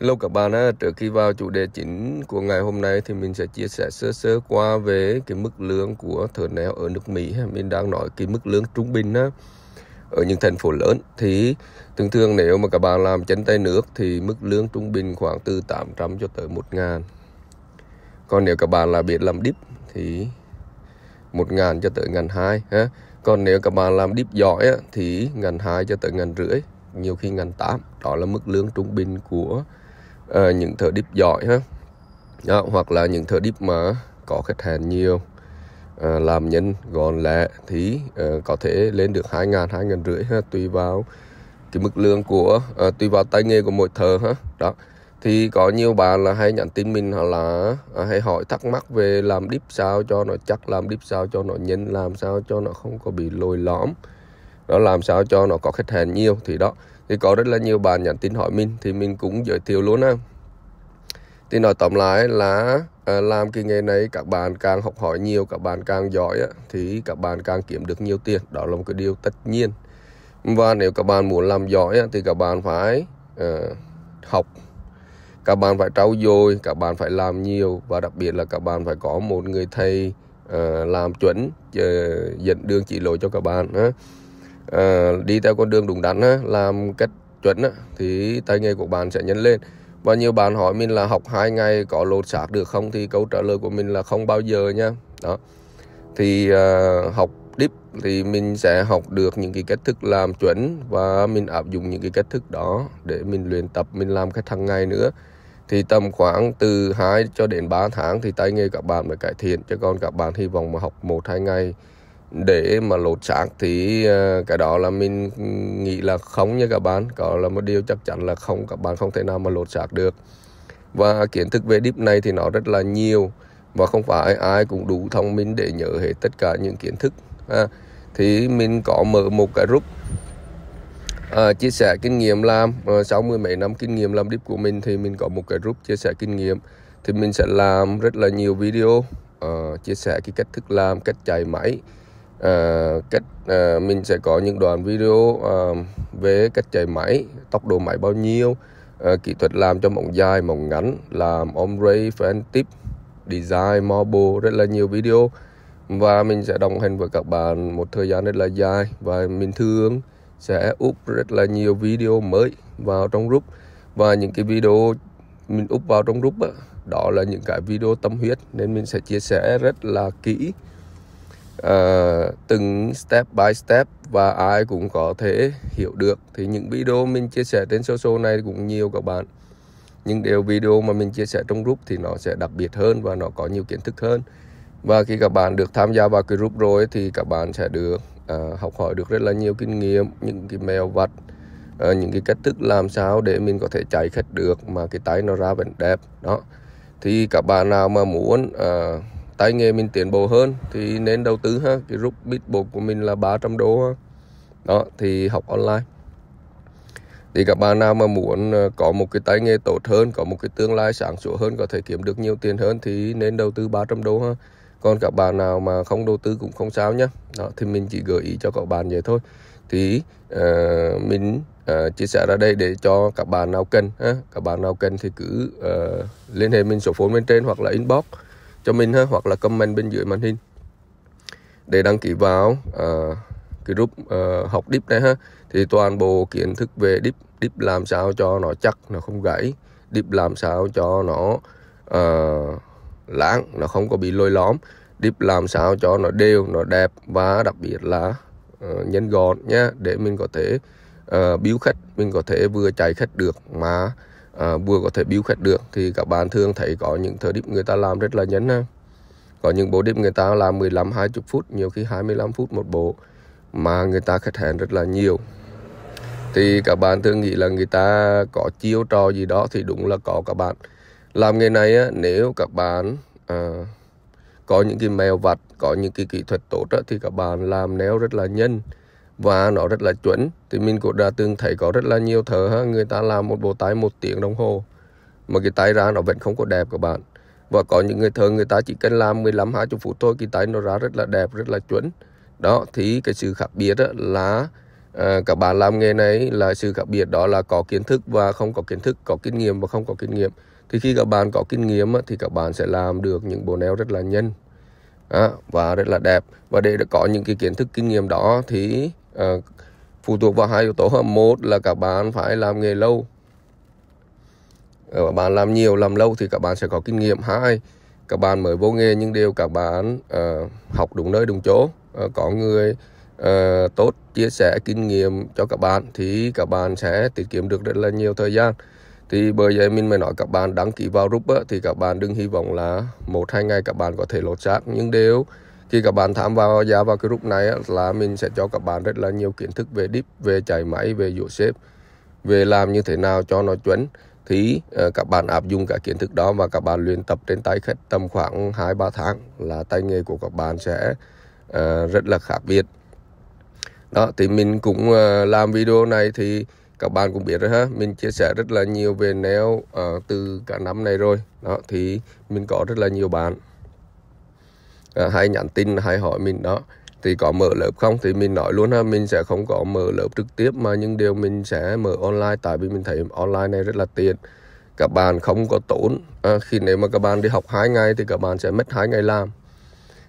Hello các bạn, á, trước khi vào chủ đề chính của ngày hôm nay thì mình sẽ chia sẻ sơ sơ qua về cái mức lương của thợ neo ở nước Mỹ. Mình đang nói cái mức lương trung bình á, ở những thành phố lớn thì thường thường nếu mà các bạn làm chân tay nước thì mức lương trung bình khoảng từ 800 cho tới 1 ngàn. Còn nếu các bạn là biết làm dip thì 1 ngàn cho tới ngàn 2 Còn nếu các bạn làm dip giỏi thì ngàn 2 cho tới ngàn rưỡi, nhiều khi ngàn 8. Đó là mức lương trung bình của à, những thợ deep giỏi ha đó, hoặc là những thợ deep mà có khách hàng nhiều à, làm nhân gọn lẹ thì à, ờ, có thể lên được hai ngàn hai ngàn rưỡi ha tùy vào cái mức lương của à, tùy vào tay nghề của mỗi thợ ha đó thì có nhiều bạn là hay nhận tin mình hoặc là à, hay hỏi thắc mắc về làm deep sao cho nó chắc làm deep sao cho nó nhanh làm sao cho nó không có bị lồi lõm đó làm sao cho nó có khách hàng nhiều thì đó thì có rất là nhiều bạn nhắn tin hỏi mình thì mình cũng giới thiệu luôn á. thì nói tóm lại là ờ, làm cái nghề này các bạn càng học hỏi nhiều các bạn càng giỏi á thì các bạn càng kiếm được nhiều tiền đó là một cái điều tất nhiên và nếu các bạn muốn làm giỏi á thì các bạn phải uh, học các bạn phải trau dồi các bạn phải làm nhiều và đặc biệt là các bạn phải có một người thầy uh, làm chuẩn uh, dẫn đường chỉ lối cho các bạn uh à, đi theo con đường đúng đắn làm cách chuẩn thì tay nghề của bạn sẽ nhân lên và nhiều bạn hỏi mình là học hai ngày có lột xác được không thì câu trả lời của mình là không bao giờ nha đó thì à, học deep thì mình sẽ học được những cái cách thức làm chuẩn và mình áp dụng những cái cách thức đó để mình luyện tập mình làm cách hàng ngày nữa thì tầm khoảng từ 2 cho đến 3 tháng thì tay nghề các bạn mới cải thiện cho con các bạn hy vọng mà học 1 2 ngày để mà lột xác thì ờ, cái đó là mình nghĩ là không nha các bạn có là một điều chắc chắn là không các bạn không thể nào mà lột xác được và kiến thức về deep này thì nó rất là nhiều và không phải ai cũng đủ thông minh để nhớ hết tất cả những kiến thức à, thì mình có mở một cái group à, chia sẻ kinh nghiệm làm à, sau mười mấy năm kinh nghiệm làm deep của mình thì mình có một cái group chia sẻ kinh nghiệm thì mình sẽ làm rất là nhiều video uh, chia sẻ cái cách thức làm cách chạy máy Ờ, cách à, mình sẽ có những đoạn video à, về cách chạy máy tốc độ máy bao nhiêu à, kỹ thuật làm cho mỏng dài mỏng ngắn làm ombre fan tip design marble rất là nhiều video và mình sẽ đồng hành với các bạn một thời gian rất là dài và mình thường sẽ up rất là nhiều video mới vào trong group và những cái video mình up vào trong group đó, đó là những cái video tâm huyết nên mình sẽ chia sẻ rất là kỹ Ờ, từng step by step và ai cũng có thể hiểu được thì những video mình chia sẻ trên social này cũng nhiều các bạn nhưng đều video mà mình chia sẻ trong group thì nó sẽ đặc biệt hơn và nó có nhiều kiến thức hơn và khi các bạn được tham gia vào cái group rồi thì các bạn sẽ được uh, học hỏi được rất là nhiều kinh nghiệm những cái mèo vặt uh, những cái cách thức làm sao để mình có thể chạy khách được mà cái tay nó ra vẫn đẹp đó thì các bạn nào mà muốn uh, tay nghề mình tiến bộ hơn thì nên đầu tư ha cái rút bit bộ của mình là 300 đô ha. đó thì học online thì các bạn nào mà muốn ờ, có một cái tay nghề tốt hơn có một cái tương lai sáng sủa hơn có thể kiếm được nhiều tiền hơn thì nên đầu tư 300 đô ha còn các bạn nào mà không đầu tư cũng không sao nhá. đó thì mình chỉ gợi ý cho các bạn vậy thôi thì uh, mình uh, chia sẻ ra đây để cho các bạn nào cần ha. các bạn nào cần thì cứ uh, liên hệ mình số phone bên trên hoặc là inbox cho mình ha hoặc là comment bên dưới màn hình để đăng ký vào uh, cái group uh, học deep này ha thì toàn bộ kiến thức về deep deep làm sao cho nó chắc nó không gãy deep làm sao cho nó uh, lãng nó không có bị lôi lõm deep làm sao cho nó đều nó đẹp và đặc biệt là uh, nhanh gọn nhé để mình có thể uh, biếu khách mình có thể vừa chạy khách được mà à, ờ, vừa có thể build khách được thì các bạn thường thấy có những thời điểm người ta làm rất là nhấn ha. Có những bộ điệp người ta làm 15 20 phút, nhiều khi 25 phút một bộ mà người ta khách hàng rất là nhiều. Thì các bạn thường nghĩ là người ta có chiêu trò gì đó thì đúng là có các bạn. Làm nghề này á, nếu các bạn à, có những cái mèo vặt, có những cái kỹ thuật tốt á, thì các bạn làm néo rất là nhanh và nó rất là chuẩn thì mình cũng đã từng thấy có rất là nhiều thợ người ta làm một bộ tay một tiếng đồng hồ mà cái tay ra nó vẫn không có đẹp các bạn và có những người thợ người ta chỉ cần làm 15 20 phút thôi cái tay nó ra rất là đẹp rất là chuẩn đó thì cái sự khác biệt đó là à, các bạn làm nghề này là sự khác biệt đó là có kiến thức và không có kiến thức có kinh nghiệm và không có kinh nghiệm thì khi các bạn có kinh nghiệm thì các bạn sẽ làm được những bộ neo rất là nhân à, và rất là đẹp và để có những cái kiến thức kinh nghiệm đó thì à, phụ thuộc vào hai yếu tố một là các bạn phải làm nghề lâu các ờ, bạn làm nhiều làm lâu thì các bạn sẽ có kinh nghiệm hai các bạn mới vô nghề nhưng đều các bạn uh, học đúng nơi đúng chỗ uh, có người uh, tốt chia sẻ kinh nghiệm cho các bạn thì các bạn sẽ tiết kiệm được rất là nhiều thời gian thì bởi vậy mình mới nói các bạn đăng ký vào group á, thì các bạn đừng hy vọng là một hai ngày các bạn có thể lột xác nhưng đều khi các bạn tham vào giá vào cái group này là mình sẽ cho các bạn rất là nhiều kiến thức về deep, về chạy máy về dụ xếp về làm như thế nào cho nó chuẩn thì ờ, các bạn áp dụng cả kiến thức đó và các bạn luyện tập trên tay khách tầm khoảng 2-3 tháng là tay nghề của các bạn sẽ ờ, rất là khác biệt đó thì mình cũng ờ, làm video này thì các bạn cũng biết rồi ha mình chia sẻ rất là nhiều về nail uh, từ cả năm này rồi đó thì mình có rất là nhiều bạn hay nhắn tin hay hỏi mình đó thì có mở lớp không thì mình nói luôn ha mình sẽ không có mở lớp trực tiếp mà nhưng điều mình sẽ mở online tại vì mình thấy online này rất là tiện các bạn không có tốn à, khi nếu mà các bạn đi học hai ngày thì các bạn sẽ mất hai ngày làm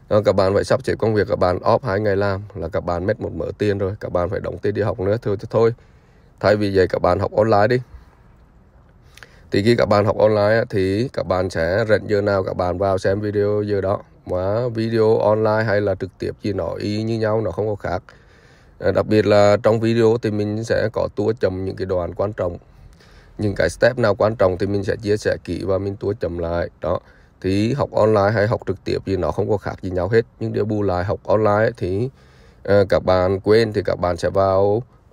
à, các bạn phải sắp xếp công việc các bạn off hai ngày làm là các bạn mất một mở tiền rồi các bạn phải đóng tiền đi học nữa thôi thì thôi thay vì vậy các bạn học online đi thì khi các bạn học online thì các bạn sẽ rảnh giờ nào các bạn vào xem video giờ đó mà video online hay là trực tiếp gì nó y như nhau nó không có khác à, đặc biệt là trong video thì mình sẽ có tua chậm những cái đoạn quan trọng những cái step nào quan trọng thì mình sẽ chia sẻ kỹ và mình tua chậm lại đó thì học online hay học trực tiếp thì nó không có khác gì nhau hết nhưng điều bù lại học online thì uh, các bạn quên thì các bạn sẽ vào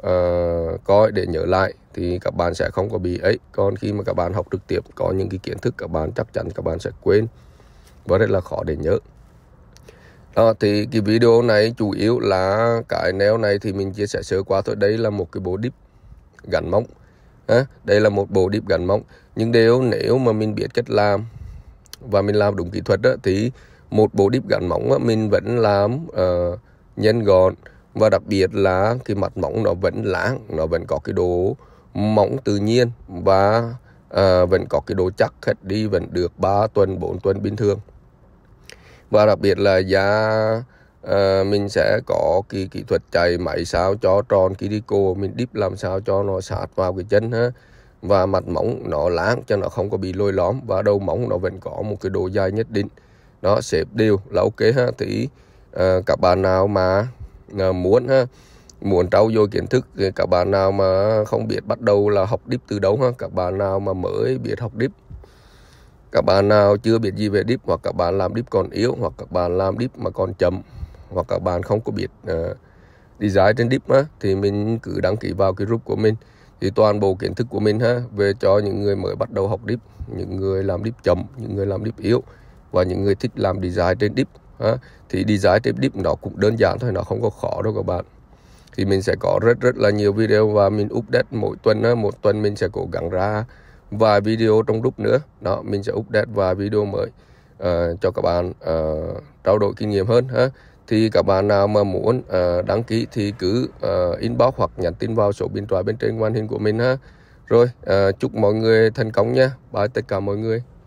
uh, coi để nhớ lại thì các bạn sẽ không có bị ấy còn khi mà các bạn học trực tiếp có những cái kiến thức các bạn chắc chắn các bạn sẽ quên và rất là khó để nhớ đó, thì cái video này chủ yếu là cái nail này thì mình chia sẻ sơ qua thôi đây là một cái bộ dip gắn móng à, đây là một bộ dip gắn móng nhưng nếu nếu mà mình biết cách làm và mình làm đúng kỹ thuật đó, thì một bộ dip gắn móng đó, mình vẫn làm uh, nhanh gọn và đặc biệt là cái mặt móng nó vẫn láng nó vẫn có cái độ móng tự nhiên và uh, vẫn có cái độ chắc hết đi vẫn được 3 tuần 4 tuần bình thường và đặc biệt là giá à, mình sẽ có cái kỹ thuật chạy máy sao cho tròn cái đi cô mình đíp làm sao cho nó sát vào cái chân ha và mặt móng nó láng cho nó không có bị lôi lõm và đầu móng nó vẫn có một cái độ dài nhất định đó xếp đều là ok ha thì à, các bạn nào mà à, muốn ha muốn trau dồi kiến thức thì các bạn nào mà không biết bắt đầu là học đíp từ đâu ha các bạn nào mà mới biết học đíp các bạn nào chưa biết gì về dip hoặc các bạn làm dip còn yếu hoặc các bạn làm dip mà còn chậm hoặc các bạn không có biết uh, design trên dip á thì mình cứ đăng ký vào cái group của mình thì toàn bộ kiến thức của mình ha về cho những người mới bắt đầu học dip những người làm dip chậm những người làm dip yếu và những người thích làm design trên dip ha. thì design trên dip nó cũng đơn giản thôi nó không có khó đâu các bạn thì mình sẽ có rất rất là nhiều video và mình update mỗi tuần một tuần mình sẽ cố gắng ra vài video trong group nữa đó mình sẽ update vài video mới uh, cho các bạn uh, trao đổi kinh nghiệm hơn ha thì các bạn nào mà muốn uh, đăng ký thì cứ uh, inbox hoặc nhắn tin vào số điện thoại bên trên màn hình của mình ha rồi uh, chúc mọi người thành công nha bye tất cả mọi người